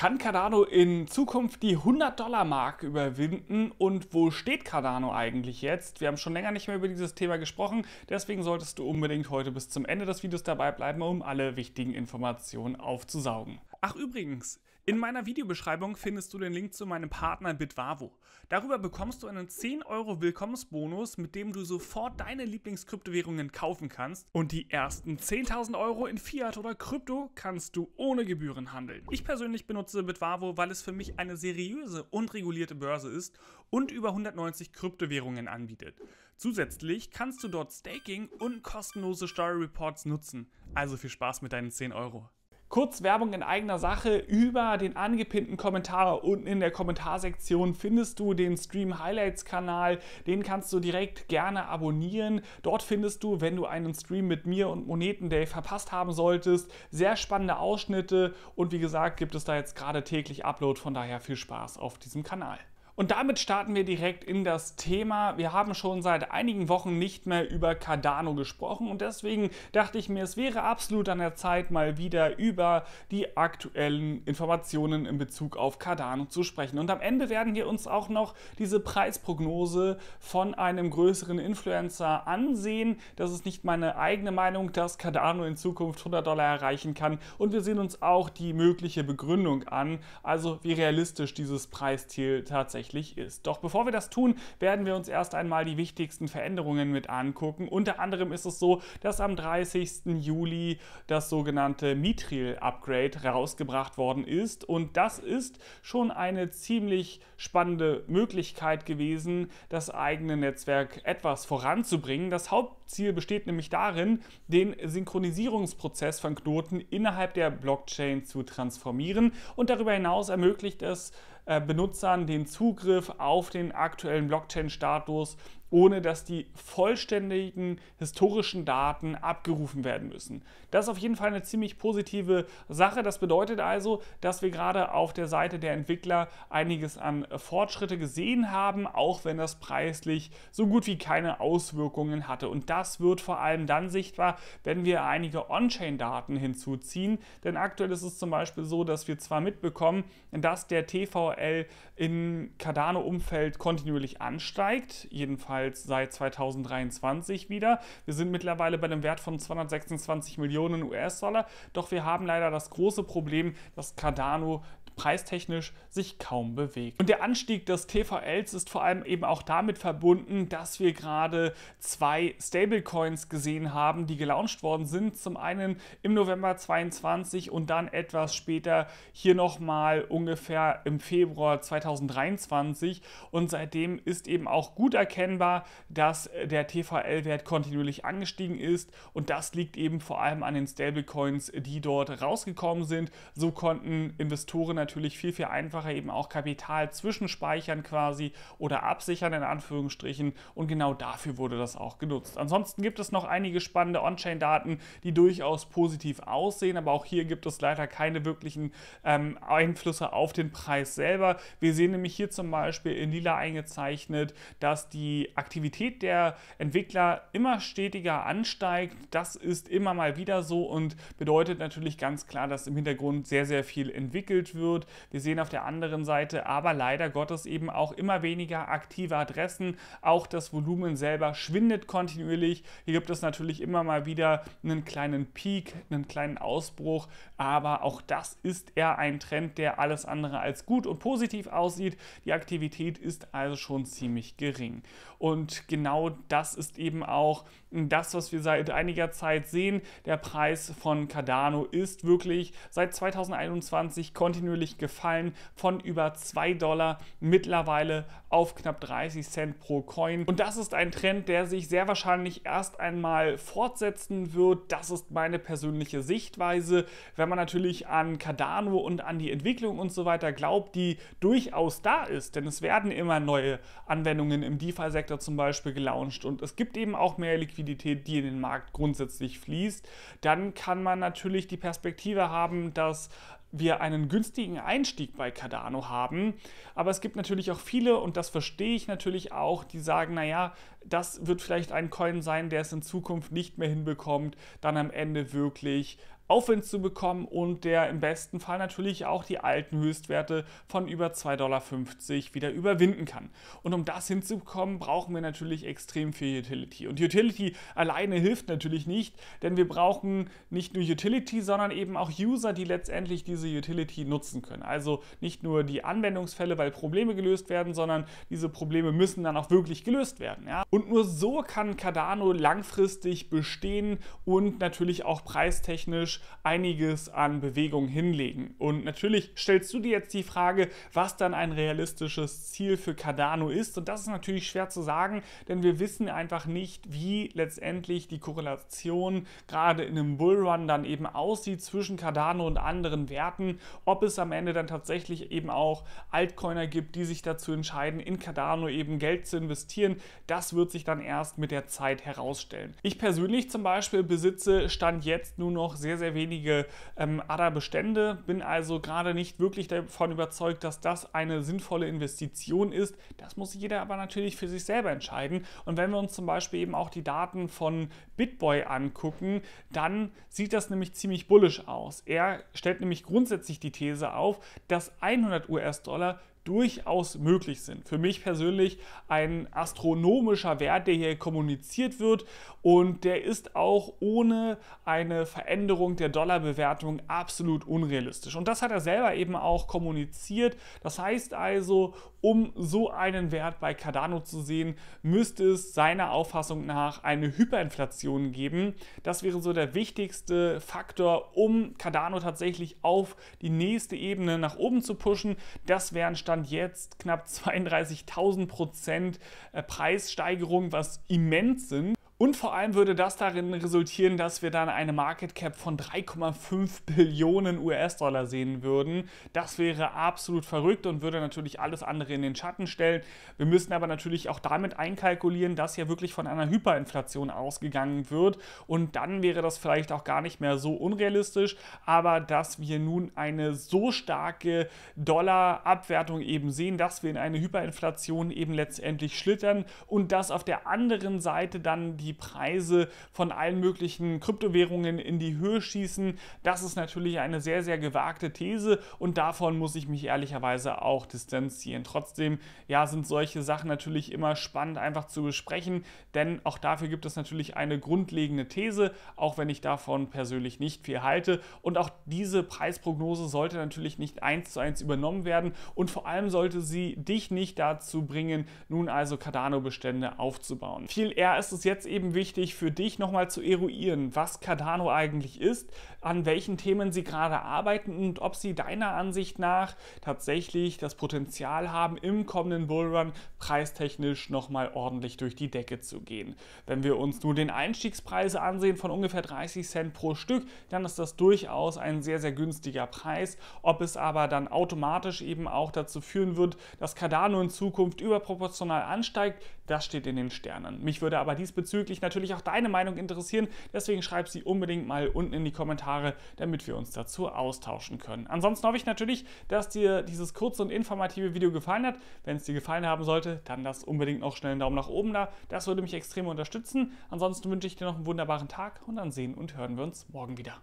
Kann Cardano in Zukunft die 100-Dollar-Mark überwinden und wo steht Cardano eigentlich jetzt? Wir haben schon länger nicht mehr über dieses Thema gesprochen, deswegen solltest du unbedingt heute bis zum Ende des Videos dabei bleiben, um alle wichtigen Informationen aufzusaugen. Ach übrigens, in meiner Videobeschreibung findest du den Link zu meinem Partner Bitwavo. Darüber bekommst du einen 10 Euro Willkommensbonus, mit dem du sofort deine Lieblingskryptowährungen kaufen kannst und die ersten 10.000 Euro in Fiat oder Krypto kannst du ohne Gebühren handeln. Ich persönlich benutze Bitwavo, weil es für mich eine seriöse und regulierte Börse ist und über 190 Kryptowährungen anbietet. Zusätzlich kannst du dort Staking und kostenlose Story Reports nutzen. Also viel Spaß mit deinen 10 Euro. Kurz Werbung in eigener Sache über den angepinnten Kommentar unten in der Kommentarsektion findest du den Stream Highlights Kanal, den kannst du direkt gerne abonnieren. Dort findest du, wenn du einen Stream mit mir und Moneten Day verpasst haben solltest, sehr spannende Ausschnitte und wie gesagt, gibt es da jetzt gerade täglich Upload, von daher viel Spaß auf diesem Kanal. Und damit starten wir direkt in das Thema. Wir haben schon seit einigen Wochen nicht mehr über Cardano gesprochen und deswegen dachte ich mir, es wäre absolut an der Zeit, mal wieder über die aktuellen Informationen in Bezug auf Cardano zu sprechen. Und am Ende werden wir uns auch noch diese Preisprognose von einem größeren Influencer ansehen. Das ist nicht meine eigene Meinung, dass Cardano in Zukunft 100 Dollar erreichen kann. Und wir sehen uns auch die mögliche Begründung an, also wie realistisch dieses Preisziel tatsächlich ist tatsächlich ist. Doch bevor wir das tun, werden wir uns erst einmal die wichtigsten Veränderungen mit angucken. Unter anderem ist es so, dass am 30. Juli das sogenannte Mithril-Upgrade rausgebracht worden ist und das ist schon eine ziemlich spannende Möglichkeit gewesen, das eigene Netzwerk etwas voranzubringen. Das Hauptziel besteht nämlich darin, den Synchronisierungsprozess von Knoten innerhalb der Blockchain zu transformieren und darüber hinaus ermöglicht es äh, Benutzern den Zugriff auf den aktuellen Blockchain-Status ohne dass die vollständigen historischen Daten abgerufen werden müssen. Das ist auf jeden Fall eine ziemlich positive Sache. Das bedeutet also, dass wir gerade auf der Seite der Entwickler einiges an Fortschritte gesehen haben, auch wenn das preislich so gut wie keine Auswirkungen hatte. Und das wird vor allem dann sichtbar, wenn wir einige On-Chain-Daten hinzuziehen. Denn aktuell ist es zum Beispiel so, dass wir zwar mitbekommen, dass der TVL im Cardano-Umfeld kontinuierlich ansteigt, jedenfalls ebenfalls seit 2023 wieder. Wir sind mittlerweile bei einem Wert von 226 Millionen US-Dollar, doch wir haben leider das große Problem, dass Cardano preistechnisch sich kaum bewegt. Und der Anstieg des TVLs ist vor allem eben auch damit verbunden, dass wir gerade zwei Stablecoins gesehen haben, die gelauncht worden sind. Zum einen im November 22 und dann etwas später hier nochmal ungefähr im Februar 2023. Und seitdem ist eben auch gut erkennbar, dass der TVL-Wert kontinuierlich angestiegen ist. Und das liegt eben vor allem an den Stablecoins, die dort rausgekommen sind. So konnten Investoren natürlich natürlich viel, viel einfacher eben auch Kapital zwischenspeichern quasi oder absichern in Anführungsstrichen und genau dafür wurde das auch genutzt. Ansonsten gibt es noch einige spannende On-Chain-Daten, die durchaus positiv aussehen, aber auch hier gibt es leider keine wirklichen ähm, Einflüsse auf den Preis selber. Wir sehen nämlich hier zum Beispiel in lila eingezeichnet, dass die Aktivität der Entwickler immer stetiger ansteigt. Das ist immer mal wieder so und bedeutet natürlich ganz klar, dass im Hintergrund sehr, sehr viel entwickelt wird wird. Wir sehen auf der anderen Seite aber leider Gottes eben auch immer weniger aktive Adressen. Auch das Volumen selber schwindet kontinuierlich. Hier gibt es natürlich immer mal wieder einen kleinen Peak, einen kleinen Ausbruch, aber auch das ist eher ein Trend, der alles andere als gut und positiv aussieht. Die Aktivität ist also schon ziemlich gering. Und genau das ist eben auch das, was wir seit einiger Zeit sehen. Der Preis von Cardano ist wirklich seit 2021 kontinuierlich gefallen von über 2 Dollar mittlerweile auf knapp 30 Cent pro Coin. Und das ist ein Trend, der sich sehr wahrscheinlich erst einmal fortsetzen wird. Das ist meine persönliche Sichtweise. Wenn man natürlich an Cardano und an die Entwicklung und so weiter glaubt, die durchaus da ist, denn es werden immer neue Anwendungen im DeFi-Sektor zum Beispiel gelauncht und es gibt eben auch mehr Liquidität Liquidität, die in den Markt grundsätzlich fließt, dann kann man natürlich die Perspektive haben, dass wir einen günstigen Einstieg bei Cardano haben. Aber es gibt natürlich auch viele, und das verstehe ich natürlich auch, die sagen, naja, das wird vielleicht ein Coin sein, der es in Zukunft nicht mehr hinbekommt, dann am Ende wirklich Aufwind zu bekommen und der im besten Fall natürlich auch die alten Höchstwerte von über 2,50 Dollar wieder überwinden kann. Und um das hinzubekommen, brauchen wir natürlich extrem viel Utility. Und Utility alleine hilft natürlich nicht, denn wir brauchen nicht nur Utility, sondern eben auch User, die letztendlich diese Utility nutzen können. Also nicht nur die Anwendungsfälle, weil Probleme gelöst werden, sondern diese Probleme müssen dann auch wirklich gelöst werden. Ja? Und nur so kann Cardano langfristig bestehen und natürlich auch preistechnisch einiges an Bewegung hinlegen. Und natürlich stellst du dir jetzt die Frage, was dann ein realistisches Ziel für Cardano ist. Und das ist natürlich schwer zu sagen, denn wir wissen einfach nicht, wie letztendlich die Korrelation gerade in einem Bullrun dann eben aussieht zwischen Cardano und anderen Werten. Ob es am Ende dann tatsächlich eben auch Altcoiner gibt, die sich dazu entscheiden, in Cardano eben Geld zu investieren, das wird sich dann erst mit der Zeit herausstellen. Ich persönlich zum Beispiel besitze Stand jetzt nur noch sehr, sehr sehr wenige ähm, ADA-Bestände. Bin also gerade nicht wirklich davon überzeugt, dass das eine sinnvolle Investition ist. Das muss jeder aber natürlich für sich selber entscheiden. Und wenn wir uns zum Beispiel eben auch die Daten von Bitboy angucken, dann sieht das nämlich ziemlich bullisch aus. Er stellt nämlich grundsätzlich die These auf, dass 100 US-Dollar durchaus möglich sind. Für mich persönlich ein astronomischer Wert, der hier kommuniziert wird und der ist auch ohne eine Veränderung der Dollarbewertung absolut unrealistisch. Und das hat er selber eben auch kommuniziert. Das heißt also, um so einen Wert bei Cardano zu sehen, müsste es seiner Auffassung nach eine Hyperinflation geben. Das wäre so der wichtigste Faktor, um Cardano tatsächlich auf die nächste Ebene nach oben zu pushen. Das wären Stand jetzt knapp 32.000 Prozent äh, Preissteigerung, was immens sind. Und vor allem würde das darin resultieren, dass wir dann eine Market Cap von 3,5 Billionen US-Dollar sehen würden. Das wäre absolut verrückt und würde natürlich alles andere in den Schatten stellen. Wir müssen aber natürlich auch damit einkalkulieren, dass ja wirklich von einer Hyperinflation ausgegangen wird. Und dann wäre das vielleicht auch gar nicht mehr so unrealistisch. Aber dass wir nun eine so starke Dollarabwertung eben sehen, dass wir in eine Hyperinflation eben letztendlich schlittern und dass auf der anderen Seite dann die die Preise von allen möglichen Kryptowährungen in die Höhe schießen. Das ist natürlich eine sehr, sehr gewagte These und davon muss ich mich ehrlicherweise auch distanzieren. Trotzdem, ja, sind solche Sachen natürlich immer spannend einfach zu besprechen, denn auch dafür gibt es natürlich eine grundlegende These, auch wenn ich davon persönlich nicht viel halte. Und auch diese Preisprognose sollte natürlich nicht eins zu eins übernommen werden und vor allem sollte sie dich nicht dazu bringen, nun also Cardano-Bestände aufzubauen. Viel eher ist es jetzt eben eben wichtig für dich nochmal zu eruieren, was Cardano eigentlich ist, an welchen Themen sie gerade arbeiten und ob sie deiner Ansicht nach tatsächlich das Potenzial haben, im kommenden Bullrun preistechnisch nochmal ordentlich durch die Decke zu gehen. Wenn wir uns nur den Einstiegspreis ansehen von ungefähr 30 Cent pro Stück, dann ist das durchaus ein sehr, sehr günstiger Preis. Ob es aber dann automatisch eben auch dazu führen wird, dass Cardano in Zukunft überproportional ansteigt, das steht in den Sternen. Mich würde aber diesbezüglich wirklich natürlich auch deine Meinung interessieren. Deswegen schreib sie unbedingt mal unten in die Kommentare, damit wir uns dazu austauschen können. Ansonsten hoffe ich natürlich, dass dir dieses kurze und informative Video gefallen hat. Wenn es dir gefallen haben sollte, dann lass unbedingt noch schnell einen Daumen nach oben da. Das würde mich extrem unterstützen. Ansonsten wünsche ich dir noch einen wunderbaren Tag und dann sehen und hören wir uns morgen wieder.